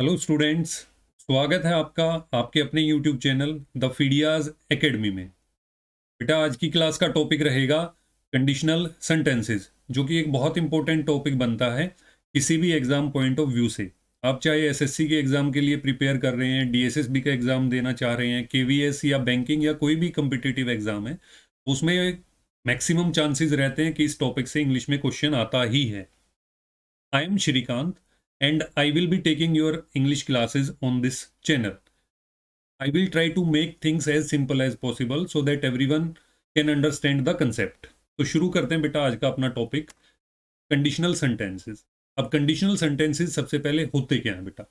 Hello students स्वागत है आपका आपके अपने यूट्यूब चैनल द फीडियाज एकेडमी में बेटा आज की क्लास का टॉपिक रहेगा कंडीशनल सेंटेंसेस जो कि एक बहुत इंपॉर्टेंट टॉपिक बनता है किसी भी एग्ज़ाम पॉइंट ऑफ व्यू से आप चाहे एसएससी के एग्ज़ाम के लिए प्रिपेयर कर रहे हैं डीएसएसबी का एग्ज़ाम देना चाह रहे हैं के या बैंकिंग या कोई भी कम्पिटिटिव एग्ज़ाम है उसमें मैक्सिमम चांसेस रहते हैं कि इस टॉपिक से इंग्लिश में क्वेश्चन आता ही है I am Shrikant and I will be taking your English classes on this channel. I will try to make things as simple as possible so that everyone can understand the concept. तो शुरू करते हैं बेटा आज का अपना टॉपिक कंडीशनल सेंटेंसेस अब conditional sentences सबसे पहले होते क्या हैं बेटा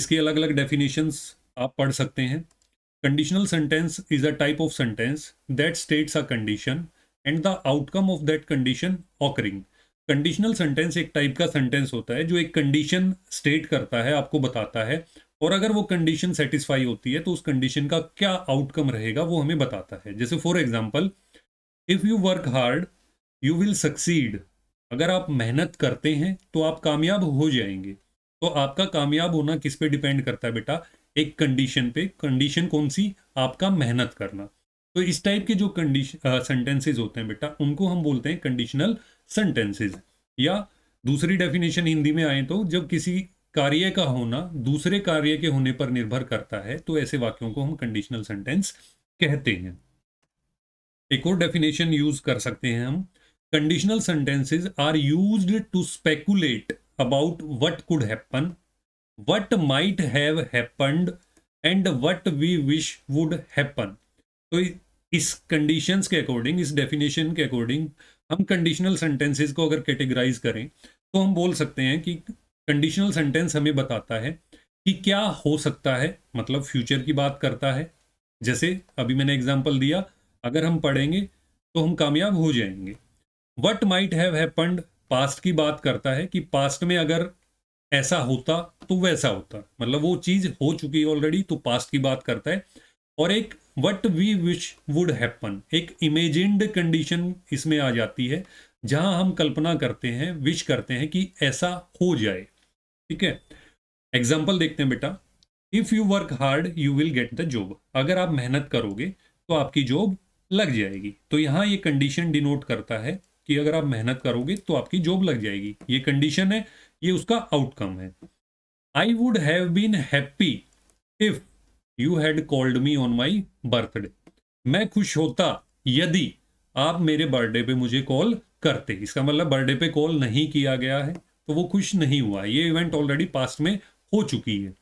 इसके अलग अलग डेफिनेशंस आप पढ़ सकते हैं conditional sentence is a type of sentence that states a condition and the outcome of that condition occurring conditional sentence एक टाइप का सेंटेंस होता है जो एक कंडीशन स्टेट करता है आपको बताता है और अगर वो कंडीशन सेटिस्फाई होती है तो उस कंडीशन का क्या आउटकम रहेगा वो हमें बताता है जैसे for example if you work hard you will succeed अगर आप मेहनत करते हैं तो आप कामयाब हो जाएंगे तो आपका कामयाब होना किस पे डिपेंड करता है बेटा एक कंडीशन पे कंडीशन कौन सी आपका मेहनत करना तो इस टाइप के जो कंडीशन सेंटेंसेज होते हैं बेटा उनको हम बोलते हैं कंडीशनल सेंटेंसेस या दूसरी डेफिनेशन हिंदी में आए तो जब किसी कार्य का होना दूसरे कार्य के होने पर निर्भर करता है तो ऐसे वाक्यों को हम कंडीशनल सेंटेंस कहते हैं एक और डेफिनेशन यूज कर सकते हैं हम conditional sentences are used to speculate about what could happen what might have happened and what we wish would happen तो इस कंडीशंस के अकॉर्डिंग इस डेफिनेशन के अकॉर्डिंग हम कंडीशनल सेंटेंसेस को अगर कैटेगराइज करें तो हम बोल सकते हैं कि कंडीशनल सेंटेंस हमें बताता है कि क्या हो सकता है मतलब फ्यूचर की बात करता है जैसे अभी मैंने एग्जाम्पल दिया अगर हम पढ़ेंगे तो हम कामयाब हो जाएंगे what might have happened past की बात करता है कि पास्ट में अगर ऐसा होता तो वैसा होता मतलब वो चीज़ हो चुकी है ऑलरेडी तो पास्ट की बात करता है और एक what we wish would happen एक इमेजिड कंडीशन इसमें आ जाती है जहां हम कल्पना करते हैं विश करते हैं कि ऐसा हो जाए ठीक है एग्जाम्पल देखते हैं बेटा if you work hard you will get the job अगर आप मेहनत करोगे तो आपकी जॉब लग जाएगी तो यहां ये कंडीशन डिनोट करता है कि अगर आप मेहनत करोगे तो आपकी जॉब लग जाएगी ये कंडीशन है ये उसका आउटकम है I would have been happy if you had called me on my birthday मैं खुश होता यदि आप मेरे बर्थडे पे मुझे कॉल करते इसका मतलब बर्थडे पे कॉल नहीं किया गया है तो वो खुश नहीं हुआ ये इवेंट ऑलरेडी पास्ट में हो चुकी है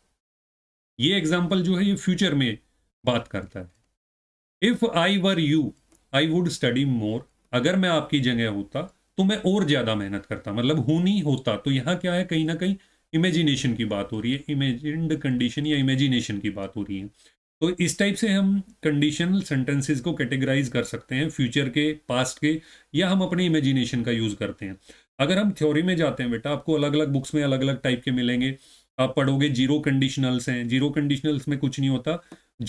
ये एग्जाम्पल जो है ये फ्यूचर में बात करता है if I were you I would study more अगर मैं आपकी जगह होता तो मैं और ज्यादा मेहनत करता मतलब हूं नहीं होता तो यहाँ क्या है कहीं ना कहीं इमेजिनेशन की बात हो रही है इमेजिंड कंडीशन या इमेजिनेशन की बात हो रही है तो इस टाइप से हम कंडीशनल सेंटेंसेस को कैटेगराइज कर सकते हैं फ्यूचर के पास्ट के या हम अपने इमेजिनेशन का यूज़ करते हैं अगर हम थ्योरी में जाते हैं बेटा आपको अलग अलग बुक्स में अलग अलग टाइप के मिलेंगे आप पढ़ोगे जीरो कंडीशनल्स हैं जीरो कंडीशनल्स में कुछ नहीं होता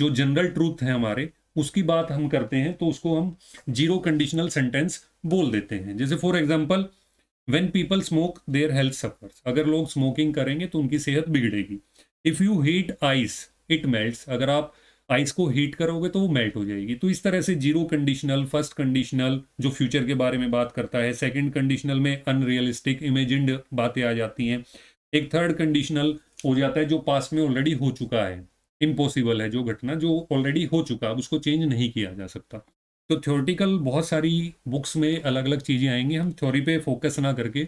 जो जनरल ट्रूथ है हमारे उसकी बात हम करते हैं तो उसको हम जीरो कंडीशनल सेंटेंस बोल देते हैं जैसे for example when people smoke their health suffers अगर लोग स्मोकिंग करेंगे तो उनकी सेहत बिगड़ेगी if you heat ice it melts अगर आप आइस को हीट करोगे तो वो मेल्ट हो जाएगी तो इस तरह से जीरो कंडीशनल फर्स्ट कंडीशनल जो फ्यूचर के बारे में बात करता है सेकंड कंडीशनल में अनरियलिस्टिक इमेजिंड बातें आ जाती हैं एक थर्ड कंडीशनल हो जाता है जो पास में ऑलरेडी हो चुका है इम्पॉसिबल है जो घटना जो ऑलरेडी हो चुका है उसको चेंज नहीं किया जा सकता तो थ्योरिटिकल बहुत सारी बुक्स में अलग अलग चीज़ें आएंगी हम थ्योरी पे फोकस ना करके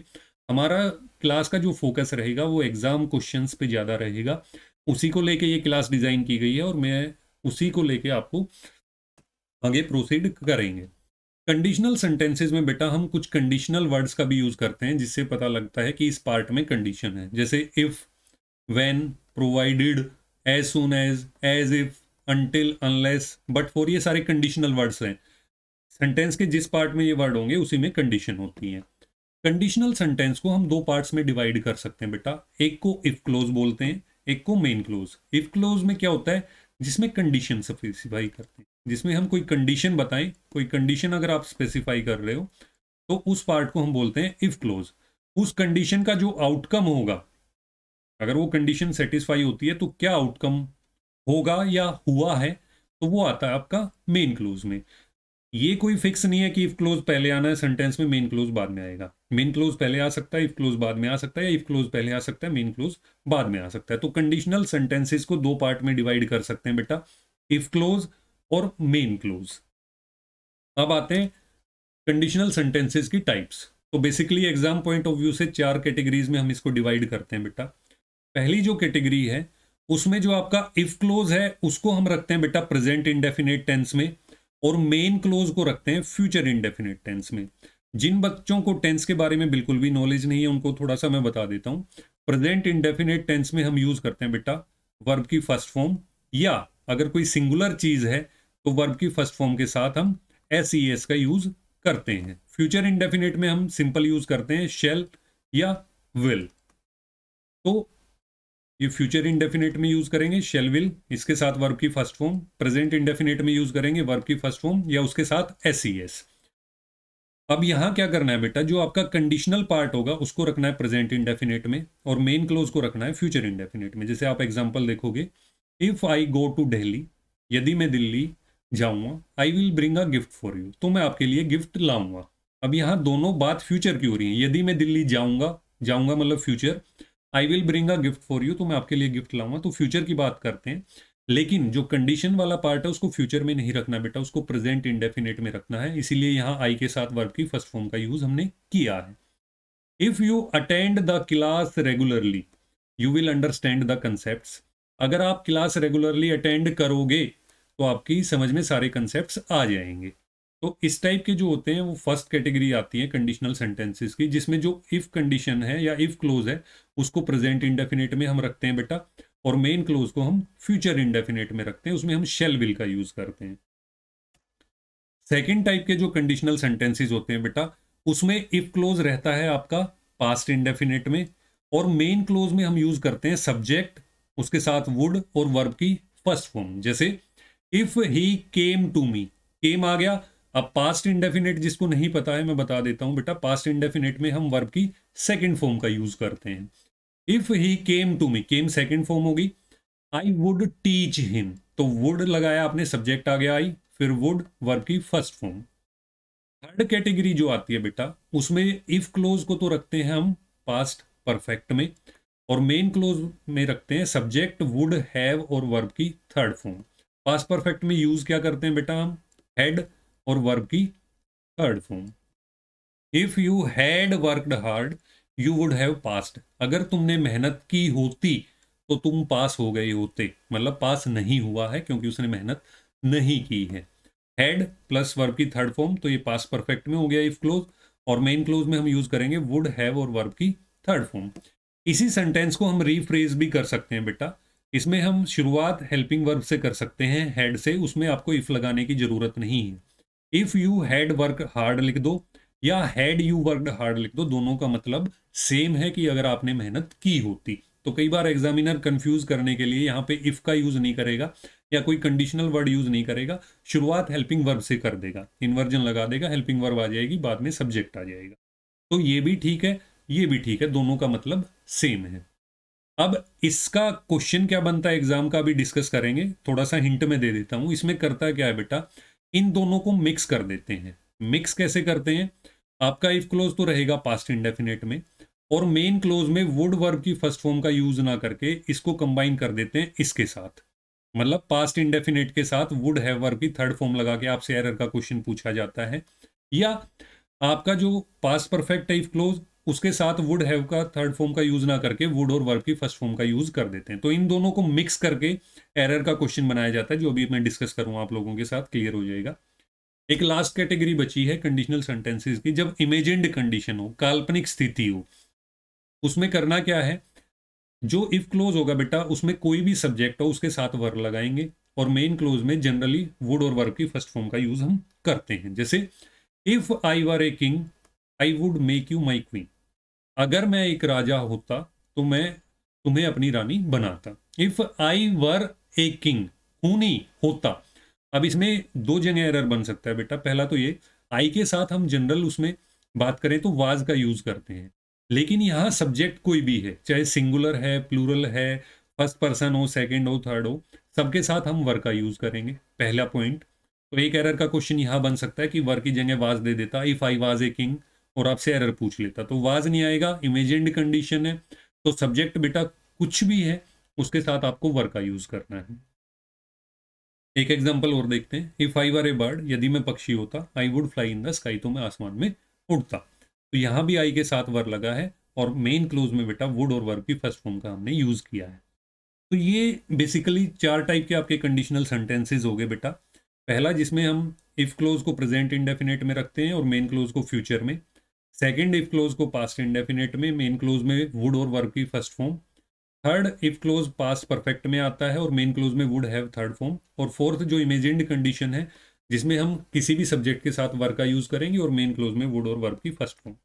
हमारा क्लास का जो फोकस रहेगा वो एग्ज़ाम क्वेश्चंस पे ज़्यादा रहेगा उसी को लेके ये क्लास डिज़ाइन की गई है और मैं उसी को लेके आपको आगे प्रोसीड करेंगे कंडीशनल सेंटेंसेज में बेटा हम कुछ कंडीशनल वर्ड्स का भी यूज़ करते हैं जिससे पता लगता है कि इस पार्ट में कंडीशन है जैसे if when provided as soon as as if until, unless, but for ये सारे कंडीशनल वर्ड्स हैं सेंटेंस के जिस पार्ट में ये वर्ड होंगे उसी में कंडीशन होती है कंडीशनल सेंटेंस को हम दो पार्ट्स में डिवाइड कर सकते हैं बेटा एक को इफ क्लोज बोलते हैं एक को मेन क्लोज इफ क्लोज में क्या होता है जिसमें कंडीशन स्पेसिफाई करते हैं जिसमें हम कोई कंडीशन बताएं कोई कंडीशन अगर आप स्पेसिफाई कर रहे हो तो उस पार्ट को हम बोलते हैं इफ क्लोज उस कंडीशन का जो आउटकम होगा अगर वो कंडीशन सेटिस्फाई होती है तो क्या आउटकम होगा या हुआ है तो वो आता है आपका मेन क्लोज में ये कोई फिक्स नहीं है कि इफ क्लोज पहले आना है सेंटेंस में मेन क्लोज बाद में आएगा मेन क्लोज पहले आ सकता है इफ क्लोज बाद में आ सकता है या इफ क्लोज पहले आ सकता है मेन क्लोज बाद में आ सकता है तो कंडीशनल सेंटेंसेस को दो पार्ट में डिवाइड कर सकते हैं बेटा इफ क्लोज और मेन क्लोज अब आते हैं कंडीशनल सेंटेंसेस की टाइप्स तो basically exam point of view से चार कैटेगरीज में हम इसको डिवाइड करते हैं बेटा पहली जो कैटेगरी है उसमें जो आपका इफ क्लोज है उसको हम रखते हैं बेटा प्रेजेंट इनडेफिनेट टेंस में और मेन क्लोज को रखते हैं फ्यूचर इंडेफिनिट टेंस में जिन बच्चों को टेंस के बारे में बिल्कुल भी नॉलेज नहीं है उनको थोड़ा सा मैं बता देता हूँ प्रेजेंट इंडेफिनिट टेंस में हम यूज करते हैं बेटा वर्ब की फर्स्ट फॉर्म या अगर कोई सिंगुलर चीज है तो वर्ब की फर्स्ट फॉर्म के साथ हम एस ई एस का यूज करते हैं फ्यूचर इंडेफिनिट में हम सिंपल यूज करते हैं शेल या विल तो ये फ्यूचर इंडेफिनेट में यूज करेंगे शेल विल इसके साथ वर्ब की फर्स्ट फॉर्म प्रेजेंट इंडेफिनेट में यूज करेंगे वर्ब की फर्स्ट फॉर्म या उसके साथ एस सी एस अब यहां क्या करना है बेटा जो आपका कंडीशनल पार्ट होगा उसको रखना है प्रेजेंट इंडेफिनेट में और मेन क्लोज को रखना है फ्यूचर इंडेफिनेट में जैसे आप एग्जाम्पल देखोगे if I go to Delhi यदि मैं दिल्ली जाऊंगा I will bring a gift for you तो मैं आपके लिए गिफ्ट लाऊंगा अब यहाँ दोनों बात फ्यूचर की हो रही है यदि मैं दिल्ली जाऊंगा जाऊंगा मतलब future I will bring a gift for you तो मैं आपके लिए गिफ्ट लाऊंगा तो फ्यूचर की बात करते हैं लेकिन जो कंडीशन वाला पार्ट है उसको फ्यूचर में नहीं रखना बेटा उसको प्रेजेंट इंडेफिनेट में रखना है इसीलिए यहाँ आई के साथ वर्ब की फर्स्ट फॉर्म का यूज हमने किया है if you attend the class regularly you will understand the concept अगर आप क्लास रेगुलरली अटेंड करोगे तो आपकी समझ में सारे कंसेप्ट आ जाएंगे तो इस टाइप के जो होते हैं वो फर्स्ट कैटेगरी आती है कंडीशनल सेंटेंसेस की जिसमें जो इफ़ कंडीशन है या इफ़ क्लोज है उसको प्रेजेंट इंडेफिनेट में हम रखते हैं बेटा और मेन क्लोज को हम फ्यूचर इंडेफिनेट में रखते हैं उसमें हम शेल विल का यूज़ करते हैं सेकेंड टाइप के जो कंडीशनल सेंटेंसेज होते हैं बेटा उसमें इफ़ क्लोज रहता है आपका पास्ट इंडेफिनेट में और मेन क्लोज में हम यूज़ करते हैं सब्जेक्ट उसके साथ वुड और वर्ब की फर्स्ट फॉर्म जैसे if he came to me came आ गया अब पास्ट इंडेफिनेट जिसको नहीं पता है मैं बता देता हूँ बेटा पास्ट इंडेफिनेट में हम वर्ब की सेकेंड फॉर्म का यूज करते हैं if he came to me came second form होगी आई वुड टीच हिम तो वुड लगाया आपने सब्जेक्ट आ गया आई फिर वुड वर्ब की फर्स्ट फॉर्म थर्ड कैटेगरी जो आती है बेटा उसमें इफ क्लोज को तो रखते हैं हम पास्ट परफेक्ट में और मेन क्लोज में रखते हैं सब्जेक्ट वुड हैव और वर्ब की थर्ड फॉर्म पास्ट परफेक्ट में यूज क्या करते हैं बेटा हम हेड और वर्ब की third form if you had worked hard you would have past अगर तुमने मेहनत की होती तो तुम पास हो गए होते मतलब पास नहीं हुआ है क्योंकि उसने मेहनत नहीं की है हैड प्लस वर्ब की थर्ड फॉर्म तो ये पास परफेक्ट में हो गया इफ क्लोज और मेन क्लोज में हम यूज करेंगे वुड हैव और वर्ब की थर्ड फॉर्म इसी सेंटेंस को हम रीफ्रेज भी कर सकते हैं बेटा इसमें हम शुरुआत हेल्पिंग वर्ब से कर सकते हैं हेड से उसमें आपको इफ लगाने की जरूरत नहीं है if you had work hard लिख दो या हैड यू वर्क हार्ड लिख दो दोनों का मतलब सेम है कि अगर आपने मेहनत की होती तो कई बार एग्जामिनर कंफ्यूज करने के लिए यहाँ पे इफ का यूज नहीं करेगा या कोई कंडीशनल वर्ड यूज नहीं करेगा शुरुआत हेल्पिंग वर्ब से कर देगा इन्वर्जन लगा देगा हेल्पिंग वर्ब आ जाएगी बाद में सब्जेक्ट आ जाएगा तो ये भी ठीक है ये भी ठीक है दोनों का मतलब सेम है अब इसका क्वेश्चन क्या बनता है एग्जाम का भी डिस्कस करेंगे थोड़ा सा हिंट में दे देता हूँ इसमें करता क्या है बेटा इन दोनों को मिक्स कर देते हैं मिक्स कैसे करते हैं आपका इफ क्लोज तो रहेगा पास्ट इंडेफिनेट में और मेन क्लोज में वुड वर्ब की फर्स्ट फॉर्म का यूज ना करके इसको कंबाइन कर देते हैं इसके साथ मतलब पास्ट इंडेफिनेट के साथ वुड हैव वर्ब की थर्ड फॉर्म लगा के आपसे एरर का क्वेश्चन पूछा जाता है या आपका जो पास्ट परफेक्ट इफ क्लोज उसके साथ वुड हैव का थर्ड फॉर्म का यूज़ ना करके वुड और वर्ब की फर्स्ट फॉर्म का यूज़ कर देते हैं तो इन दोनों को मिक्स करके एरर का क्वेश्चन बनाया जाता है जो अभी मैं डिस्कस करूँ आप लोगों के साथ क्लियर हो जाएगा एक लास्ट कैटेगरी बची है कंडीशनल सेंटेंसेज की जब इमेजिड कंडीशन हो काल्पनिक स्थिति हो उसमें करना क्या है जो इफ क्लोज होगा बेटा उसमें कोई भी सब्जेक्ट हो उसके साथ वर्ग लगाएंगे और मेन क्लोज में जनरली वुड और वर्ब की फर्स्ट फॉर्म का यूज़ हम करते हैं जैसे if I were a king I would make you my queen अगर मैं एक राजा होता तो मैं तुम्हें अपनी रानी बनाता if I were a king खूनी होता अब इसमें दो जगह एरर बन सकता है बेटा पहला तो ये आई के साथ हम जनरल उसमें बात करें तो वाज का यूज करते हैं लेकिन यहाँ सब्जेक्ट कोई भी है चाहे सिंगुलर है प्लूरल है फर्स्ट पर्सन हो सेकंड हो थर्ड हो सबके साथ हम वर का यूज करेंगे पहला पॉइंट तो एक एरर का क्वेश्चन यहाँ बन सकता है कि वर की जगह वाज दे देता if I was a king और आपसे एरर पूछ लेता तो वाज नहीं आएगा इमेजेंड कंडीशन है तो सब्जेक्ट बेटा कुछ भी है उसके साथ आपको वर का यूज करना है एक एग्जाम्पल और देखते हैं if I were A bird यदि मैं पक्षी होता I would fly in the sky तो मैं आसमान में उड़ता तो यहाँ भी आई के साथ वर लगा है और मेन क्लोज में बेटा वुड और वर की फर्स्ट फॉर्म का हमने यूज किया है तो ये बेसिकली चार टाइप के आपके कंडीशनल सेंटेंसेज हो गए बेटा पहला जिसमें हम इफ क्लोज को प्रेजेंट इंडेफिनेट में रखते हैं और मेन क्लोज को फ्यूचर में सेकेंड इफ क्लोज को पास्ट इंडेफिनेट में मेन क्लोज में वुड और वर्क की first form third if clause past perfect में आता है और मेन क्लोज में वुड हैव थर्ड फॉर्म और फोर्थ जो इमेजेंड कंडीशन है जिसमें हम किसी भी सब्जेक्ट के साथ वर्क का यूज करेंगे और मेन क्लोज में वुड और वर्क की फर्स्ट फॉर्म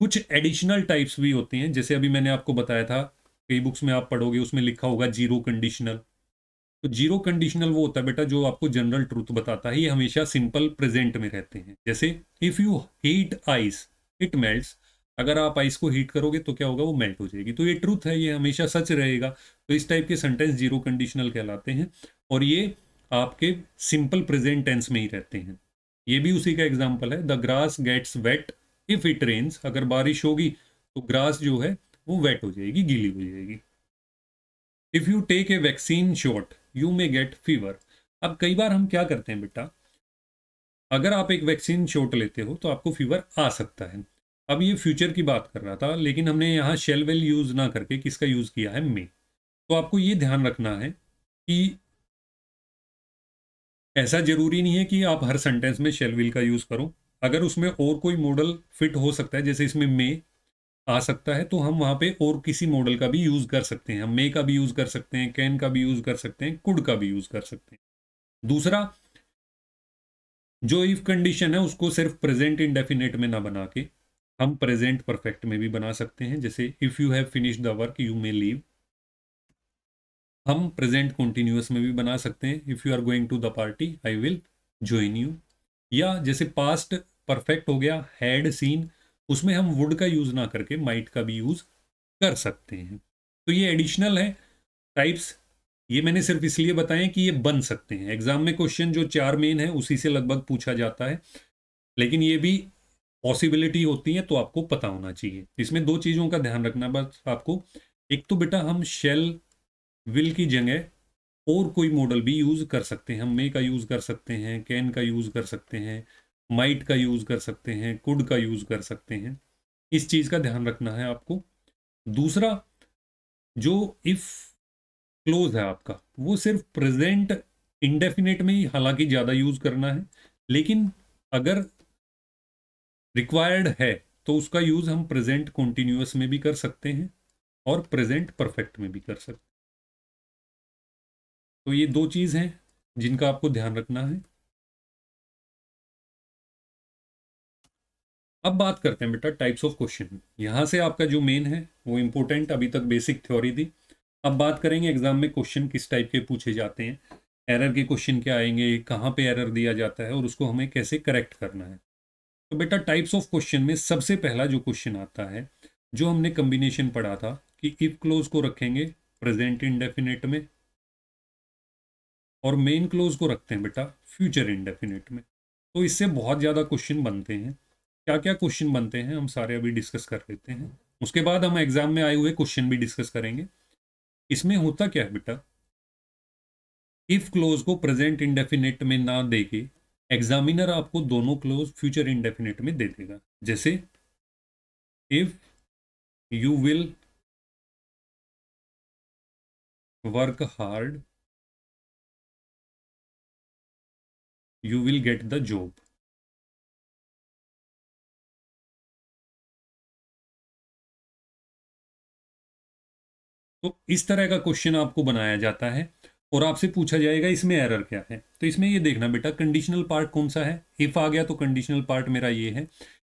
कुछ एडिशनल टाइप्स भी होते हैं जैसे अभी मैंने आपको बताया था कई बुक्स में आप पढ़ोगे उसमें लिखा होगा जीरो कंडीशनल तो जीरो कंडीशनल वो होता है बेटा जो आपको जनरल ट्रूथ बताता है ये हमेशा सिंपल प्रेजेंट में रहते हैं जैसे if you heat ice it melts अगर आप आइस को हीट करोगे तो क्या होगा वो मेल्ट हो जाएगी तो ये ट्रूथ है ये हमेशा सच रहेगा तो इस टाइप के सेंटेंस जीरो कंडीशनल कहलाते हैं और ये आपके सिंपल प्रेजेंट टेंस में ही रहते हैं ये भी उसी का एग्जाम्पल है the grass gets wet if it rains अगर बारिश होगी तो ग्रास जो है वो वेट हो जाएगी गीली हो जाएगी if you take a vaccine shot you may get fever अब कई बार हम क्या करते हैं बेटा अगर आप एक वैक्सीन शॉट लेते हो तो आपको फीवर आ सकता है अब ये फ्यूचर की बात कर रहा था लेकिन हमने यहाँ शेल वेल यूज़ ना करके किसका यूज़ किया है मे तो आपको ये ध्यान रखना है कि ऐसा ज़रूरी नहीं है कि आप हर सेंटेंस में शेल विल का यूज़ करो अगर उसमें और कोई मॉडल फिट हो सकता है जैसे इसमें मे आ सकता है तो हम वहाँ पे और किसी मॉडल का भी यूज़ कर सकते हैं हम मे का भी यूज़ कर सकते हैं कैन का भी यूज़ कर सकते हैं कुड का भी यूज़ कर सकते हैं दूसरा जो इफ कंडीशन है उसको सिर्फ प्रेजेंट इंडेफिनेट में ना बना के हम प्रेजेंट परफेक्ट में भी बना सकते हैं जैसे if you have finish the work you may leave हम प्रेजेंट कंटिन्यूस में भी बना सकते हैं if you are going to the party I will join you या जैसे पास्ट परफेक्ट हो गया हैड सीन उसमें हम वुड का यूज़ ना करके माइट का भी यूज़ कर सकते हैं तो ये एडिशनल है टाइप्स ये मैंने सिर्फ इसलिए बताएं कि ये बन सकते हैं एग्जाम में क्वेश्चन जो चार मेन है उसी से लगभग पूछा जाता है लेकिन ये भी पॉसिबिलिटी होती है तो आपको पता होना चाहिए इसमें दो चीज़ों का ध्यान रखना बस आपको एक तो बेटा हम शेल विल की जगह और कोई मॉडल भी यूज़ कर सकते हैं हम मे का यूज़ कर सकते हैं कैन का यूज़ कर सकते हैं माइट का यूज़ कर सकते हैं कुड का यूज़ कर सकते हैं इस चीज़ का ध्यान रखना है आपको दूसरा जो इफ़ क्लोज है आपका वो सिर्फ प्रेजेंट इंडेफिनेट में ही हालांकि ज़्यादा यूज़ करना है लेकिन अगर रिक्वायर्ड है तो उसका यूज़ हम प्रेजेंट कॉन्टीन्यूस में भी कर सकते हैं और प्रेजेंट परफेक्ट में भी कर सकते हैं तो ये दो चीज़ हैं जिनका आपको ध्यान रखना है अब बात करते हैं बेटा टाइप्स ऑफ क्वेश्चन यहाँ से आपका जो मेन है वो इम्पोर्टेंट अभी तक बेसिक थ्योरी थी अब बात करेंगे एग्जाम में क्वेश्चन किस टाइप के पूछे जाते हैं एरर के क्वेश्चन क्या आएंगे कहाँ पे एरर दिया जाता है और उसको हमें कैसे करेक्ट करना है तो बेटा टाइप्स ऑफ क्वेश्चन में सबसे पहला जो क्वेश्चन आता है जो हमने कम्बिनेशन पढ़ा था कि इफ क्लोज को रखेंगे प्रेजेंट इंडेफिनेट में और मेन क्लोज को रखते हैं बेटा फ्यूचर इंडेफिनेट में तो इससे बहुत ज़्यादा क्वेश्चन बनते हैं क्या क्या क्वेश्चन बनते हैं हम सारे अभी डिस्कस कर लेते हैं उसके बाद हम एग्जाम में आए हुए क्वेश्चन भी डिस्कस करेंगे इसमें होता क्या है बेटा इफ क्लोज को प्रेजेंट इंडेफिनेट में ना देके एग्जामिनर आपको दोनों क्लोज फ्यूचर इंडेफिनेट में दे देगा जैसे if you will work hard you will get the job तो इस तरह का क्वेश्चन आपको बनाया जाता है और आपसे पूछा जाएगा इसमें एरर क्या है तो इसमें ये देखना बेटा कंडीशनल पार्ट कौन सा है इफ़ आ गया तो कंडीशनल पार्ट मेरा ये है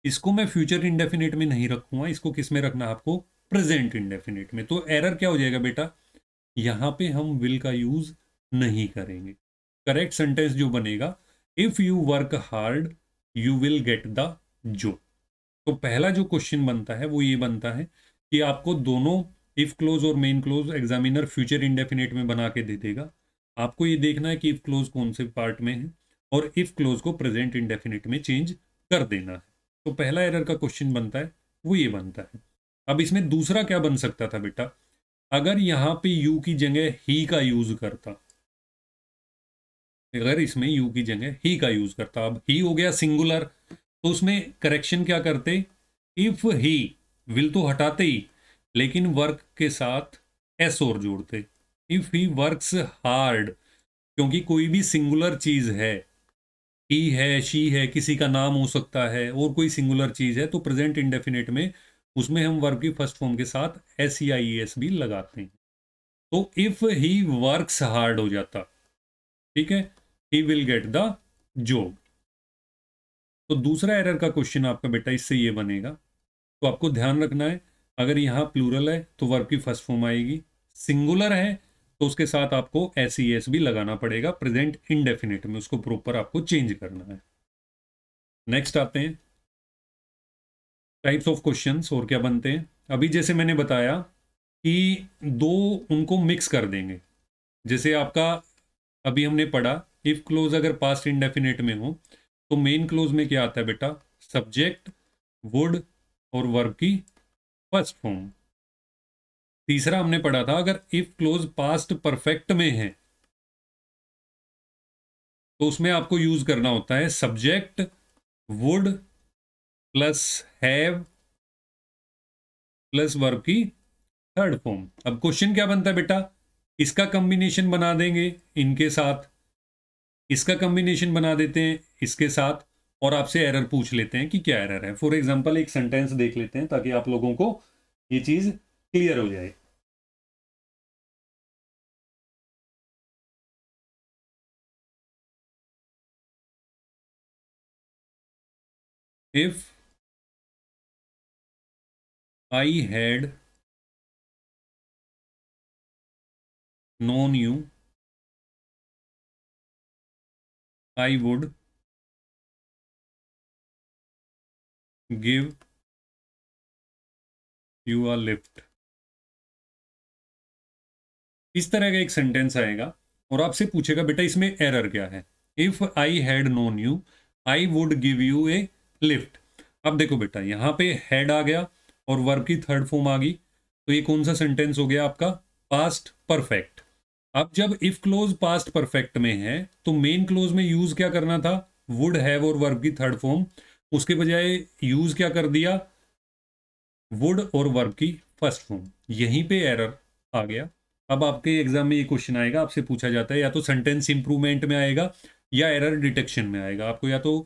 इसको मैं फ्यूचर इंडेफिनेट में नहीं रखूंगा इसको किस में रखना आपको प्रेजेंट इंडेफिनेट में तो एरर क्या हो जाएगा बेटा यहाँ पे हम विल का यूज़ नहीं करेंगे करेक्ट सेंटेंस जो बनेगा if you work hard you will get the job तो पहला जो क्वेश्चन बनता है वो ये बनता है कि आपको दोनों इफ क्लोज और main clause examiner future indefinite में बना के दे देगा आपको ये देखना है कि इफ क्लोज कौन से पार्ट में है और इफ क्लोज को प्रेजेंट इंडेफिनेट में चेंज कर देना है तो पहला एरर का क्वेश्चन बनता है वो ये बनता है अब इसमें दूसरा क्या बन सकता था बेटा अगर यहाँ पे यू की जगह ही का यूज करता अगर इसमें यू की जगह ही का यूज करता अब ही हो गया सिंगुलर तो उसमें करेक्शन क्या करते इफ ही विल तो हटाते ही लेकिन वर्क के साथ एस और जोड़ते इफ ही वर्क्स हार्ड क्योंकि कोई भी सिंगुलर चीज है ही है शी है किसी का नाम हो सकता है और कोई सिंगुलर चीज है तो प्रेजेंट इंडेफिनेट में उसमें हम वर्क की फर्स्ट फॉर्म के साथ एस या ई e एस भी लगाते हैं तो इफ ही वर्क्स हार्ड हो जाता ठीक है he will get the job तो दूसरा एरर का क्वेश्चन आपका बेटा इससे ये बनेगा तो आपको ध्यान रखना है अगर यहाँ प्लूरल है तो वर्ब की फर्स्ट फॉर्म आएगी सिंगुलर है तो उसके साथ आपको एस ई एस भी लगाना पड़ेगा प्रेजेंट इनडेफिनेट में उसको प्रॉपर आपको चेंज करना है नेक्स्ट आते हैं टाइप्स ऑफ क्वेश्चंस और क्या बनते हैं अभी जैसे मैंने बताया कि दो उनको मिक्स कर देंगे जैसे आपका अभी हमने पढ़ा इफ क्लोज अगर पास्ट इनडेफिनेट में हो तो मेन क्लोज में क्या आता है बेटा सब्जेक्ट वुड और वर्ब की फर्स्ट फॉर्म तीसरा हमने पढ़ा था अगर इफ क्लोज पास्ट परफेक्ट में है तो उसमें आपको यूज करना होता है subject would plus have plus verb की थर्ड फॉर्म अब क्वेश्चन क्या बनता है बेटा इसका कॉम्बिनेशन बना देंगे इनके साथ इसका कॉम्बिनेशन बना देते हैं इसके साथ और आपसे एरर पूछ लेते हैं कि क्या एरर है फॉर एग्जाम्पल एक सेंटेंस देख लेते हैं ताकि आप लोगों को ये चीज़ क्लियर हो जाए if I had known you I would give you a lift इस तरह का एक सेंटेंस आएगा और आपसे पूछेगा बेटा इसमें एरर क्या है if I had known you I would give you a lift अब देखो बेटा यहाँ पे हैड आ गया और वर्ब की थर्ड फॉर्म आ गई तो ये कौन सा सेंटेंस हो गया आपका पास्ट परफेक्ट अब जब इफ क्लोज पास्ट परफेक्ट में है तो मेन क्लोज में यूज क्या करना था वुड हैव और वर्ब की थर्ड फॉर्म उसके बजाय यूज़ क्या कर दिया वुड और वर्ब की फर्स्ट फॉर्म यहीं पे एरर आ गया अब आपके एग्जाम में ये क्वेश्चन आएगा आपसे पूछा जाता है या तो सेंटेंस इंप्रूवमेंट में आएगा या एरर डिटेक्शन में आएगा आपको या तो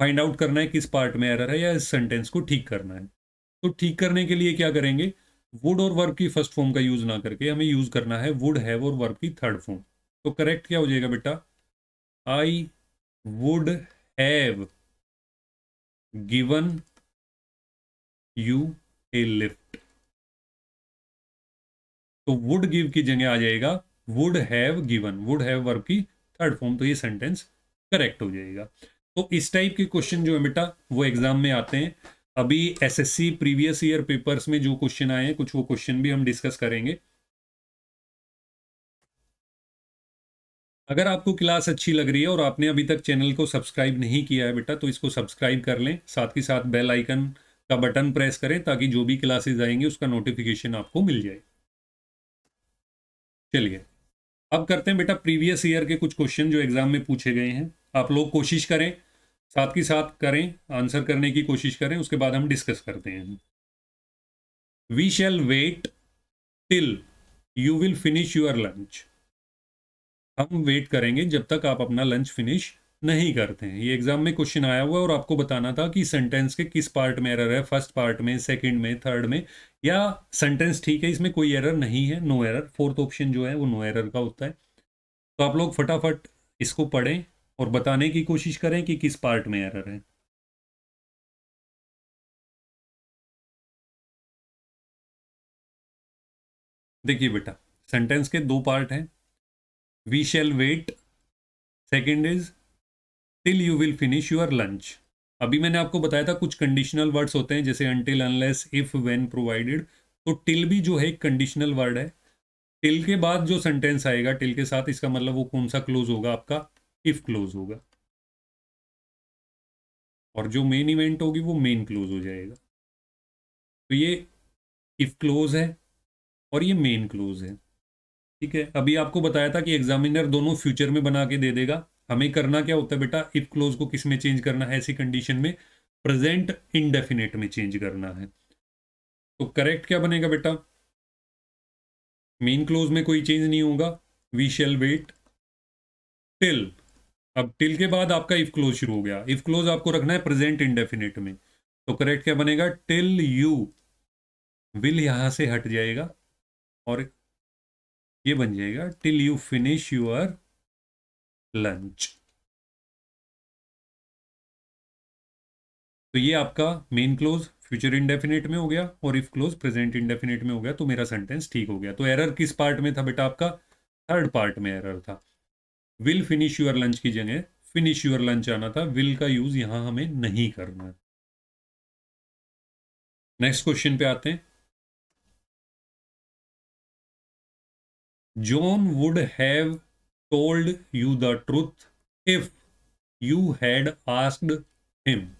फाइंड आउट करना है किस पार्ट में एरर है या इस सेंटेंस को ठीक करना है तो ठीक करने के लिए क्या करेंगे वुड और वर्ब की फर्स्ट फॉर्म का यूज़ ना करके हमें यूज़ करना है वुड हैव और वर्ब की थर्ड फॉर्म तो करेक्ट क्या हो जाएगा बेटा I would have given you a lift तो would give की जगह आ जाएगा would have given would have verb की थर्ड फॉर्म तो ये सेंटेंस करेक्ट हो जाएगा तो इस टाइप के क्वेश्चन जो है बेटा वो एग्जाम में आते हैं अभी एसएससी प्रीवियस ईयर पेपर्स में जो क्वेश्चन आए हैं कुछ वो क्वेश्चन भी हम डिस्कस करेंगे अगर आपको क्लास अच्छी लग रही है और आपने अभी तक चैनल को सब्सक्राइब नहीं किया है बेटा तो इसको सब्सक्राइब कर लें साथ ही साथ बेल आइकन का बटन प्रेस करें ताकि जो भी क्लासेज आएंगे उसका नोटिफिकेशन आपको मिल जाए चलिए अब करते हैं बेटा प्रीवियस ईयर के कुछ क्वेश्चन जो एग्जाम में पूछे गए हैं आप लोग कोशिश करें साथ ही साथ करें आंसर करने की कोशिश करें उसके बाद हम डिस्कस करते हैं we shall wait till you will finish your lunch हम वेट करेंगे जब तक आप अपना लंच फिनिश नहीं करते हैं ये एग्जाम में क्वेश्चन आया हुआ है और आपको बताना था कि सेंटेंस के किस पार्ट में एरर है फर्स्ट पार्ट में सेकंड में थर्ड में या सेंटेंस ठीक है इसमें कोई एरर नहीं है नो एरर फोर्थ ऑप्शन जो है वो नो एरर का होता है तो आप लोग फटाफट इसको पढ़ें और बताने की कोशिश करें कि किस पार्ट में एरर है देखिए बेटा सेंटेंस के दो पार्ट हैं we shall wait second is till you will finish your lunch अभी मैंने आपको बताया था कुछ कंडीशनल वर्ड्स होते हैं जैसे until unless if when provided तो टिल भी जो है एक कंडीशनल वर्ड है टिल के बाद जो सेंटेंस आएगा टिल के साथ इसका मतलब वो कौन सा क्लोज होगा आपका इफ क्लोज होगा और जो मेन इवेंट होगी वो मेन क्लोज हो जाएगा तो ये इफ क्लोज है और ये मेन क्लोज है ठीक है अभी आपको बताया था कि एग्जामिनर दोनों फ्यूचर में बना के दे देगा हमें करना क्या होता है बेटा इफ क्लोज को किस में चेंज करना है ऐसी कंडीशन में प्रेजेंट इनडेफिनेट में चेंज करना है तो करेक्ट क्या बनेगा बेटा मेन क्लोज में कोई चेंज नहीं होगा वी शेल वेट टिल अब टिल के बाद आपका इफ क्लोज शुरू हो गया इफ क्लोज आपको रखना है प्रेजेंट इनडेफिनेट में तो करेक्ट क्या बनेगा टिल यू विल यहां से हट जाएगा और ये बन जाएगा till you finish your lunch तो ये आपका मेन क्लोज फ्यूचर इंडेफिनेट में हो गया और इफ क्लोज प्रेजेंट इंडेफिनेट में हो गया तो मेरा सेंटेंस ठीक हो गया तो एरर किस पार्ट में था बेटा आपका थर्ड पार्ट में एरर था विल फिनिश यूर लंच की जगह फिनिश यूर लंच आना था विल का यूज यहां हमें नहीं करना नेक्स्ट क्वेश्चन पे आते हैं John would have told you the truth if you had asked him.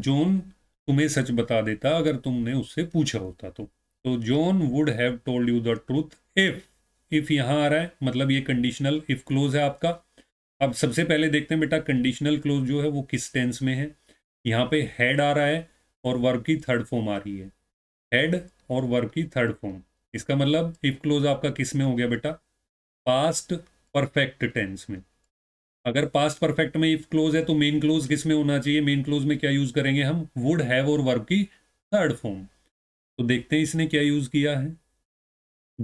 John तुम्हें सच बता देता अगर तुमने उससे पूछा होता तो तो John would have told you the truth if if यहाँ आ रहा है मतलब ये कंडीशनल इफ क्लोज है आपका अब सबसे पहले देखते हैं बेटा कंडीशनल क्लोज जो है वो किस टेंस में है यहाँ पे हेड आ रहा है और वर्ब की थर्ड फॉर्म आ रही है हेड और वर्ब की थर्ड फॉर्म इसका मतलब इफ क्लोज आपका किस में हो गया बेटा पास्ट परफेक्ट टेंस में अगर पास्ट परफेक्ट में इफ क्लोज है तो मेन क्लोज किस में होना चाहिए मेन क्लोज में क्या यूज करेंगे हम वुड हैव और वर्ब की थर्ड फॉर्म तो देखते हैं इसने क्या यूज किया है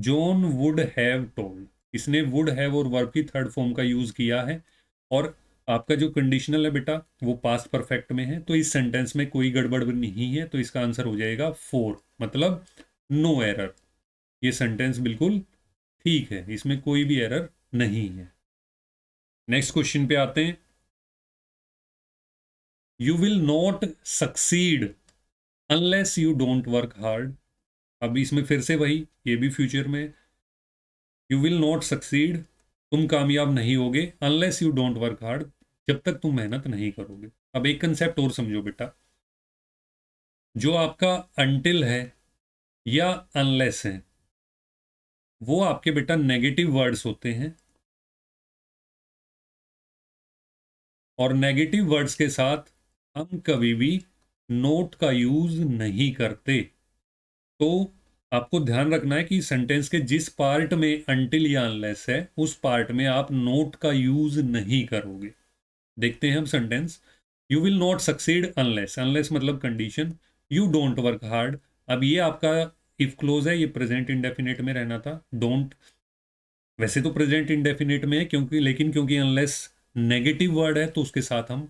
जॉन वुड हैव टोल्ड इसने वुड हैव और वर्ब की थर्ड फॉर्म का यूज किया है और आपका जो कंडीशनल है बेटा वो पास्ट परफेक्ट में है तो इस सेंटेंस में कोई गड़बड़ नहीं है तो इसका आंसर हो जाएगा फोर मतलब नो एरर ये सेंटेंस बिल्कुल ठीक है इसमें कोई भी एरर नहीं है नेक्स्ट क्वेश्चन पे आते हैं you will not succeed unless you don't work hard अब इसमें फिर से वही ये भी फ्यूचर में यू विल नॉट सक्सीड तुम कामयाब नहीं होगे unless you don't work hard जब तक तुम मेहनत नहीं करोगे अब एक कंसेप्ट और समझो बेटा जो आपका अनटिल है या अनलेस है वो आपके बेटा नेगेटिव वर्ड्स होते हैं और नेगेटिव वर्ड्स के साथ हम कभी भी नोट का यूज नहीं करते तो आपको ध्यान रखना है कि सेंटेंस के जिस पार्ट में अंटिल या अनलेस है उस पार्ट में आप नोट का यूज नहीं करोगे देखते हैं हम sentence you will not succeed unless unless मतलब condition you don't work hard अब ये आपका इफ क्लोज है ये प्रेजेंट इंडेफिनेट में रहना था डोंट वैसे तो प्रेजेंट इंडेफिनेट में है क्योंकि लेकिन क्योंकि अनलेस नेगेटिव वर्ड है तो उसके साथ हम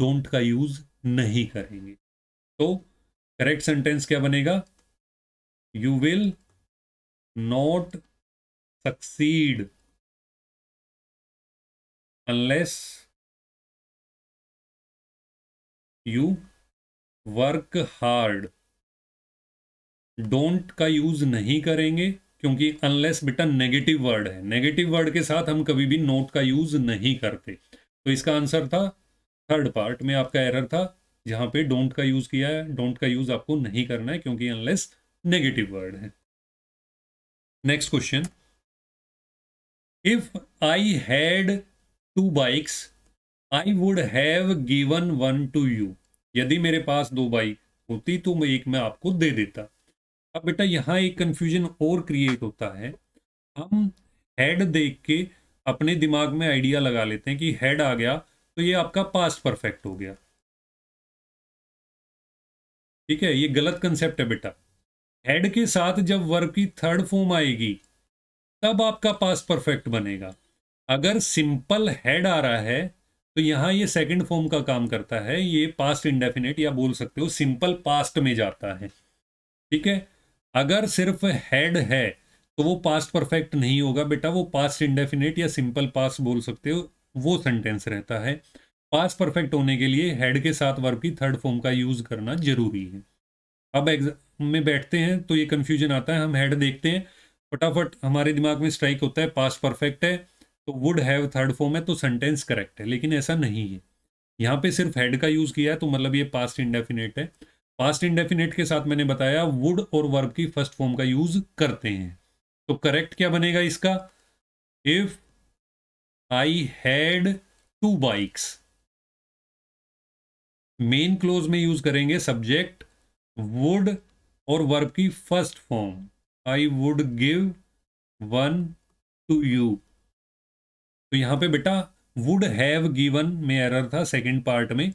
डोंट का यूज नहीं करेंगे तो करेक्ट सेंटेंस क्या बनेगा you will not succeed unless you work hard don't का यूज़ नहीं करेंगे क्योंकि अनलेस बेटा नेगेटिव वर्ड है नेगेटिव वर्ड के साथ हम कभी भी नोट का यूज़ नहीं करते तो इसका आंसर था थर्ड पार्ट में आपका एरर था जहां पे डोंट का यूज़ किया है डोंट का यूज़ आपको नहीं करना है क्योंकि अनलेस नेगेटिव वर्ड है next question if I had two bikes I would have given one to you यदि मेरे पास दो बाइक होती तो मैं एक मैं आपको दे देता अब बेटा यहाँ एक कन्फ्यूजन और क्रिएट होता है हम हेड देख के अपने दिमाग में आइडिया लगा लेते हैं कि हेड आ गया तो ये आपका पास्ट परफेक्ट हो गया ठीक है ये गलत कंसेप्ट है बेटा हेड के साथ जब वर्ब की थर्ड फॉर्म आएगी तब आपका पास्ट परफेक्ट बनेगा अगर सिंपल हेड आ रहा है तो यहां ये सेकंड फॉर्म का काम करता है ये पास्ट इंडेफिनेट या बोल सकते हो सिंपल पास्ट में जाता है ठीक है अगर सिर्फ हेड है तो वो पास्ट परफेक्ट नहीं होगा बेटा वो पास्ट इंडेफिनेट या सिंपल पास्ट बोल सकते हो वो सेंटेंस रहता है पास्ट परफेक्ट होने के लिए हेड के साथ वर्ब की थर्ड फॉर्म का यूज़ करना जरूरी है अब एग्जाम में बैठते हैं तो ये कन्फ्यूजन आता है हम हेड देखते हैं फटाफट हमारे दिमाग में स्ट्राइक होता है पास्ट परफेक्ट है तो वुड हैव थर्ड फॉर्म है तो सेंटेंस करेक्ट है लेकिन ऐसा नहीं है यहाँ पे सिर्फ हेड का यूज़ किया है तो मतलब ये पास्ट इंडेफिनेट है पास्ट इंडेफिनेट के साथ मैंने बताया वुड और वर्ब की फर्स्ट फॉर्म का यूज करते हैं तो करेक्ट क्या बनेगा इसका if I had two bikes main clause में यूज करेंगे सब्जेक्ट वुड और वर्ब की first form I would give one to you तो यहां पे बेटा वुड हैव गिवन में एरर था सेकंड पार्ट में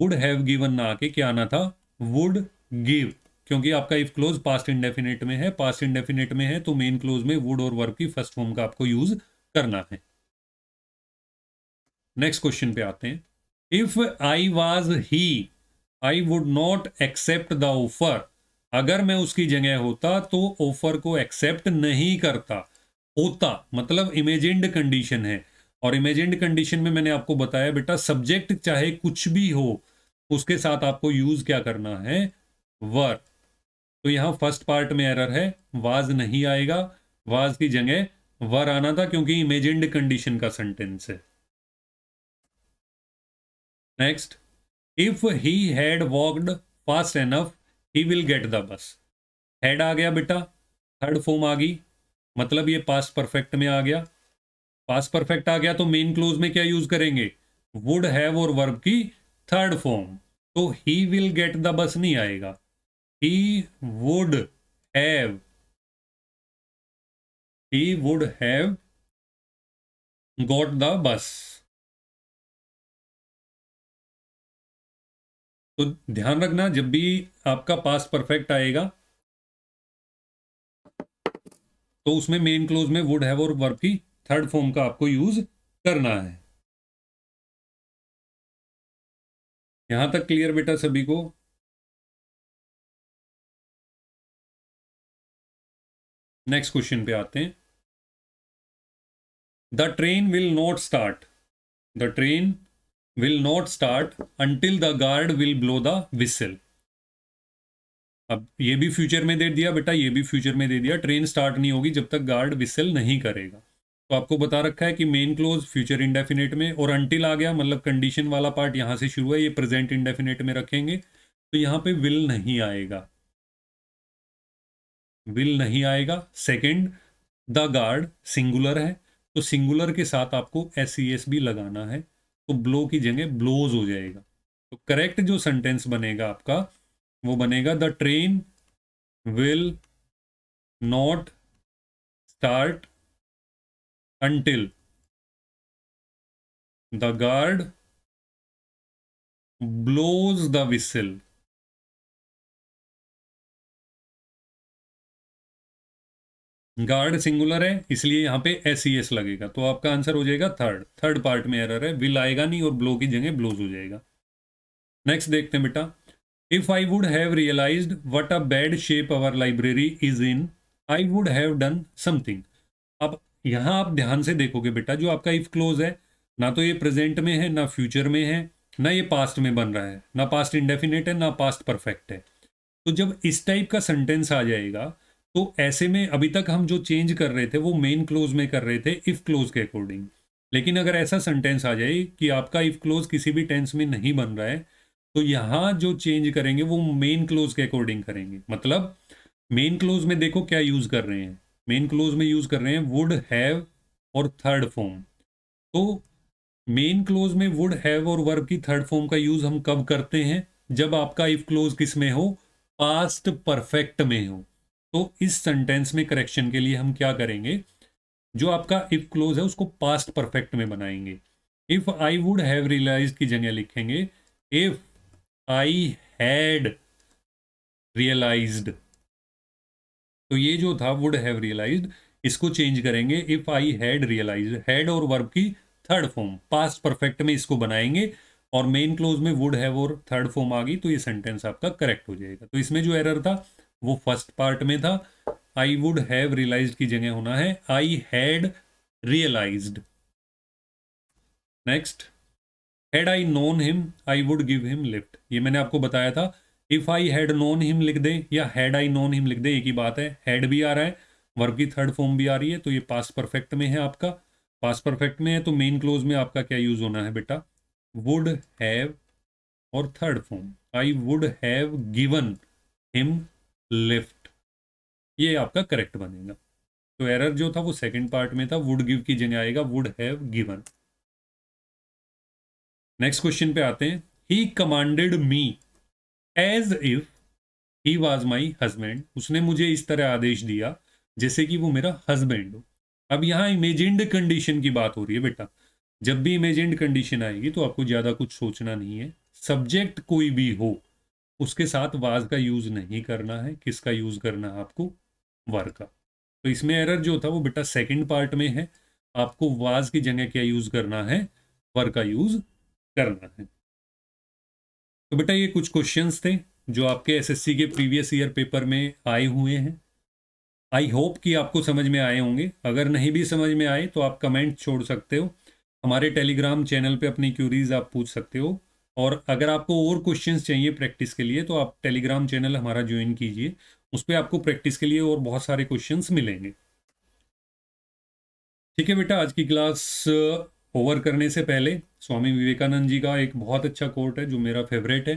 वुड हैव गिवन ना आके क्या आना था वुड गिव क्योंकि आपका इफ क्लोज पास्ट इंडेफिनेट में है पास्ट इंडेफिनेट में है तो मेन क्लोज में वुड और वर्ब की फर्स्ट फॉर्म का आपको यूज करना है नेक्स्ट क्वेश्चन पे आते हैं if I was he I would not accept the offer अगर मैं उसकी जगह होता तो ऑफर को एक्सेप्ट नहीं करता होता मतलब इमेजेंड कंडीशन है और इमेजिड कंडीशन में मैंने आपको बताया बेटा सब्जेक्ट चाहे कुछ भी हो उसके साथ आपको यूज क्या करना है वर तो यहां फर्स्ट पार्ट में एरर है वाज नहीं आएगा वाज की जगह वर आना था क्योंकि इमेजिड कंडीशन का सेंटेंस है next if he had walked fast enough he will get the bus had आ गया बेटा थर्ड फॉर्म आ गई मतलब ये पास्ट परफेक्ट में आ गया पास्ट परफेक्ट आ गया तो मेन क्लोज में क्या यूज करेंगे वुड हैव और वर्ब की थर्ड फॉर्म तो he will get the bus नहीं आएगा he would have he would have got the bus तो ध्यान रखना जब भी आपका पास परफेक्ट आएगा तो उसमें मेन क्लोज में वुड हैव और वर्फी थर्ड फॉर्म का आपको यूज करना है यहां तक क्लियर बेटा सभी को नेक्स्ट क्वेश्चन पे आते हैं the train will not start the train will not start until the guard will blow the whistle अब ये भी फ्यूचर में दे दिया बेटा ये भी फ्यूचर में दे दिया ट्रेन स्टार्ट नहीं होगी जब तक गार्ड विसल नहीं करेगा तो आपको बता रखा है कि मेन क्लोज फ्यूचर इंडेफिनेट में और अंटिल आ गया मतलब कंडीशन वाला पार्ट यहाँ से शुरू है ये प्रेजेंट इंडेफिनेट में रखेंगे तो यहाँ पे विल नहीं आएगा विल नहीं आएगा सेकंड द गार्ड सिंगुलर है तो सिंगुलर के साथ आपको एस सी एस भी लगाना है तो ब्लो की जगह ब्लोज हो जाएगा तो करेक्ट जो सेंटेंस बनेगा आपका वो बनेगा the train will not start until the guard blows the whistle guard singular है इसलिए यहां पे एस ई एस लगेगा तो आपका आंसर हो जाएगा थर्ड थर्ड पार्ट में एरर है विल आएगा नहीं और ब्लो की जगह ब्लोज हो जाएगा नेक्स्ट देखते हैं बेटा if I would have realise what a bad shape our library is in I would have done something अब यहाँ आप ध्यान से देखोगे बेटा जो आपका इफ क्लोज है ना तो ये प्रेजेंट में है ना फ्यूचर में है ना ये पास्ट में बन रहा है ना पास्ट इंडेफिनेट है ना पास्ट परफेक्ट है तो जब इस टाइप का सेंटेंस आ जाएगा तो ऐसे में अभी तक हम जो चेंज कर रहे थे वो मेन क्लोज में कर रहे थे इफ क्लोज के अकॉर्डिंग लेकिन अगर ऐसा सेंटेंस आ जाए कि आपका इफ क्लोज किसी भी टेंस में नहीं बन रहा है तो यहां जो चेंज करेंगे वो मेन क्लोज के अकॉर्डिंग करेंगे मतलब मेन क्लोज में देखो क्या यूज कर रहे हैं मेन क्लोज में यूज कर रहे हैं वुड हैव और थर्ड फॉर्म तो मेन क्लोज में वुड हैव और वर्ब की थर्ड फॉर्म का यूज हम कब करते हैं जब आपका इफ क्लोज किस में हो पास्ट परफेक्ट में हो तो इस सेंटेंस में करेक्शन के लिए हम क्या करेंगे जो आपका इफ क्लोज है उसको पास्ट परफेक्ट में बनाएंगे if I would have realise की जगह लिखेंगे इफ आई हैड रियलाइज्ड तो ये जो था वुड हैव रियलाइज इसको चेंज करेंगे if I had realise had और वर्ब की थर्ड फॉर्म पास्ट परफेक्ट में इसको बनाएंगे और मेन क्लोज में वुड हैव और थर्ड फॉर्म आ गई तो ये सेंटेंस आपका करेक्ट हो जाएगा तो इसमें जो एरर था वो फर्स्ट पार्ट में था आई वुड हैव रियलाइज की जगह होना है I had realise next had I known him I would give him lift ये मैंने आपको बताया था if I had known him लिख दें या हैड आई नोन हिम लिख दें एक ही बात है हैड भी आ रहा है वर्ब की थर्ड फॉर्म भी आ रही है तो ये पास परफेक्ट में है आपका पास परफेक्ट में है तो मेन क्लोज में आपका क्या यूज होना है बेटा वुड हैव और third form I would have given him lift ये आपका करेक्ट बनेगा तो एरर जो था वो सेकंड पार्ट में था वुड गिव की जगह आएगा would have given next question पे आते हैं he commanded me as if he was my husband उसने मुझे इस तरह आदेश दिया जैसे कि वो मेरा हजबेंड हो अब यहाँ इमेजेंड कंडीशन की बात हो रही है बेटा जब भी इमेजिंड कंडीशन आएगी तो आपको ज़्यादा कुछ सोचना नहीं है सब्जेक्ट कोई भी हो उसके साथ वाज का यूज़ नहीं करना है किसका यूज़ करना है आपको वर का तो इसमें एरर जो था वो बेटा सेकंड पार्ट में है आपको वाज की जगह क्या यूज़ करना है वर का यूज़ करना है तो बेटा ये कुछ क्वेश्चंस थे जो आपके एसएससी के प्रीवियस ईयर पेपर में आए हुए हैं आई होप कि आपको समझ में आए होंगे अगर नहीं भी समझ में आए तो आप कमेंट छोड़ सकते हो हमारे टेलीग्राम चैनल पे अपनी क्यूरीज आप पूछ सकते हो और अगर आपको और क्वेश्चंस चाहिए प्रैक्टिस के लिए तो आप टेलीग्राम चैनल हमारा ज्वाइन कीजिए उस पर आपको प्रैक्टिस के लिए और बहुत सारे क्वेश्चन मिलेंगे ठीक है बेटा आज की क्लास ओवर करने से पहले स्वामी विवेकानंद जी का एक बहुत अच्छा कोर्ट है जो मेरा फेवरेट है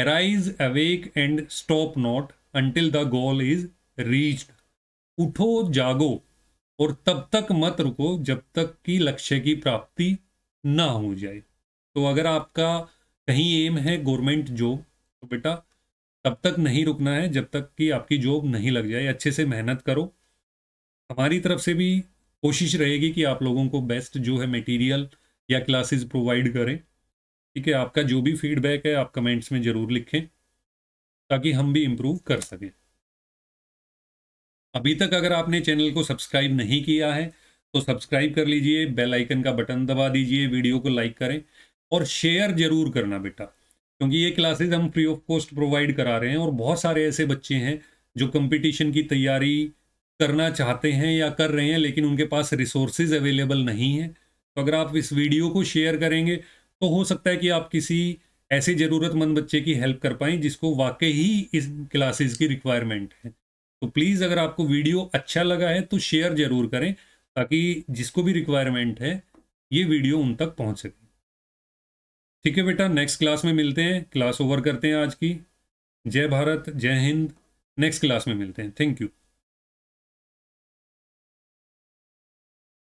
arise awake and stop not until the goal is reached उठो जागो और तब तक मत रुको जब तक कि लक्ष्य की प्राप्ति ना हो जाए तो अगर आपका कहीं एम है गवर्नमेंट जॉब तो बेटा तब तक नहीं रुकना है जब तक कि आपकी जॉब नहीं लग जाए अच्छे से मेहनत करो हमारी तरफ से भी कोशिश रहेगी कि आप लोगों को बेस्ट जो है मटेरियल या क्लासेस प्रोवाइड करें ठीक है आपका जो भी फीडबैक है आप कमेंट्स में ज़रूर लिखें ताकि हम भी इम्प्रूव कर सकें अभी तक अगर आपने चैनल को सब्सक्राइब नहीं किया है तो सब्सक्राइब कर लीजिए बेल आइकन का बटन दबा दीजिए वीडियो को लाइक करें और शेयर जरूर करना बेटा क्योंकि ये क्लासेस हम फ्री ऑफ कॉस्ट प्रोवाइड करा रहे हैं और बहुत सारे ऐसे बच्चे हैं जो कंपटीशन की तैयारी करना चाहते हैं या कर रहे हैं लेकिन उनके पास रिसोर्सेज अवेलेबल नहीं है तो अगर आप इस वीडियो को शेयर करेंगे तो हो सकता है कि आप किसी ऐसे ज़रूरतमंद बच्चे की हेल्प कर पाएँ जिसको वाकई ही इस क्लासेस की रिक्वायरमेंट है तो प्लीज़ अगर आपको वीडियो अच्छा लगा है तो शेयर ज़रूर करें ताकि जिसको भी रिक्वायरमेंट है ये वीडियो उन तक पहुँच सके ठीक है बेटा नेक्स्ट क्लास में मिलते हैं क्लास ओवर करते हैं आज की जय भारत जय हिंद नेक्स्ट क्लास में मिलते हैं थैंक यू